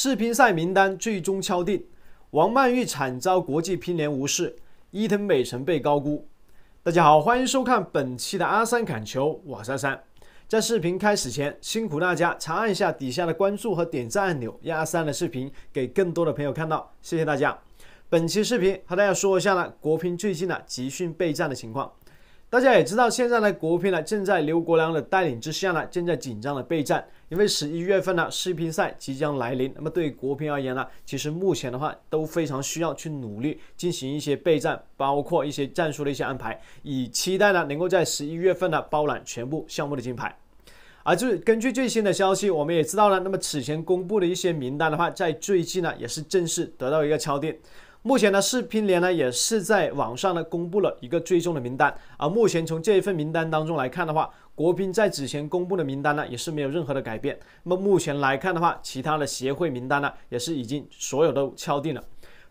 视频赛名单最终敲定，王曼玉惨遭国际乒联无视，伊藤美诚被高估。大家好，欢迎收看本期的阿三砍球，我是阿三。在视频开始前，辛苦大家长按一下底下的关注和点赞按钮，让阿三的视频给更多的朋友看到，谢谢大家。本期视频和大家说一下呢，国乒最近的集训备战的情况。大家也知道，现在呢，国乒呢正在刘国梁的带领之下呢，正在紧张的备战，因为十一月份呢世乒赛即将来临。那么对于国乒而言呢，其实目前的话都非常需要去努力进行一些备战，包括一些战术的一些安排，以期待呢能够在十一月份呢包揽全部项目的金牌。而就是根据最新的消息，我们也知道了，那么此前公布的一些名单的话，在最近呢也是正式得到一个敲定。目前呢，世乒联呢也是在网上呢公布了一个最终的名单啊。目前从这一份名单当中来看的话，国乒在之前公布的名单呢也是没有任何的改变。那么目前来看的话，其他的协会名单呢也是已经所有都敲定了。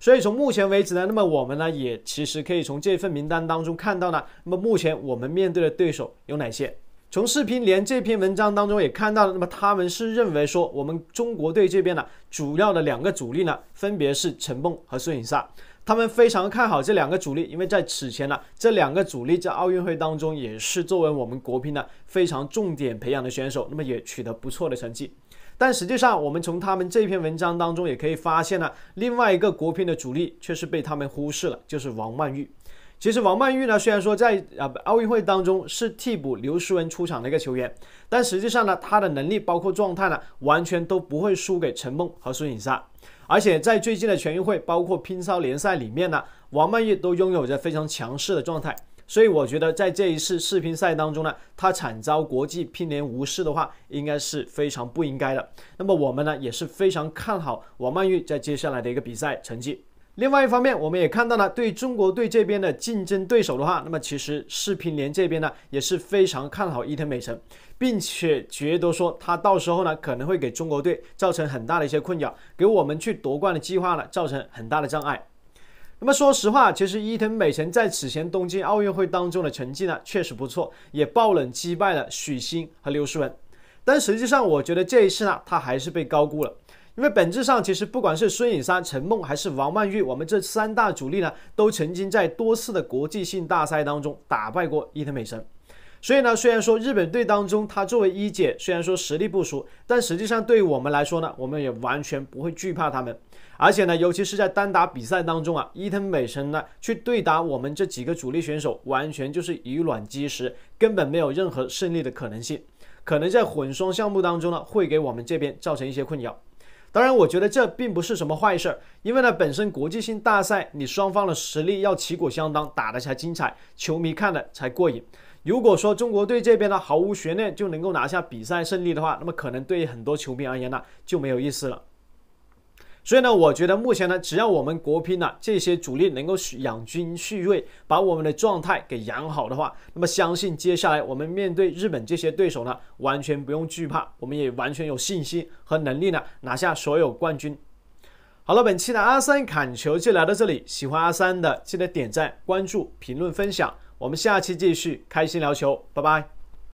所以从目前为止呢，那么我们呢也其实可以从这份名单当中看到呢，那么目前我们面对的对手有哪些？从视频连这篇文章当中也看到了，那么他们是认为说我们中国队这边呢，主要的两个主力呢，分别是陈梦和孙颖莎，他们非常看好这两个主力，因为在此前呢，这两个主力在奥运会当中也是作为我们国乒呢非常重点培养的选手，那么也取得不错的成绩。但实际上，我们从他们这篇文章当中也可以发现呢，另外一个国乒的主力却是被他们忽视了，就是王曼玉。其实王曼玉呢，虽然说在呃奥运会当中是替补刘诗雯出场的一个球员，但实际上呢，她的能力包括状态呢，完全都不会输给陈梦和孙颖莎。而且在最近的全运会包括乒超联赛里面呢，王曼玉都拥有着非常强势的状态。所以我觉得在这一次世乒赛当中呢，她惨遭国际乒联无视的话，应该是非常不应该的。那么我们呢也是非常看好王曼玉在接下来的一个比赛成绩。另外一方面，我们也看到了对中国队这边的竞争对手的话，那么其实世乒联这边呢也是非常看好伊藤美诚，并且觉得说他到时候呢可能会给中国队造成很大的一些困扰，给我们去夺冠的计划呢造成很大的障碍。那么说实话，其实伊藤美诚在此前东京奥运会当中的成绩呢确实不错，也爆冷击败了许昕和刘诗雯。但实际上，我觉得这一次呢他还是被高估了。因为本质上其实不管是孙颖莎、陈梦还是王曼玉，我们这三大主力呢，都曾经在多次的国际性大赛当中打败过伊藤美诚。所以呢，虽然说日本队当中她作为一姐，虽然说实力不俗，但实际上对于我们来说呢，我们也完全不会惧怕他们。而且呢，尤其是在单打比赛当中啊，伊藤美诚呢去对打我们这几个主力选手，完全就是以卵击石，根本没有任何胜利的可能性。可能在混双项目当中呢，会给我们这边造成一些困扰。当然，我觉得这并不是什么坏事儿，因为呢，本身国际性大赛，你双方的实力要旗鼓相当，打得才精彩，球迷看了才过瘾。如果说中国队这边呢毫无悬念就能够拿下比赛胜利的话，那么可能对于很多球迷而言呢就没有意思了。所以呢，我觉得目前呢，只要我们国乒呢这些主力能够养精蓄锐，把我们的状态给养好的话，那么相信接下来我们面对日本这些对手呢，完全不用惧怕，我们也完全有信心和能力呢拿下所有冠军。好了，本期的阿三侃球就聊到这里，喜欢阿三的记得点赞、关注、评论、分享，我们下期继续开心聊球，拜拜。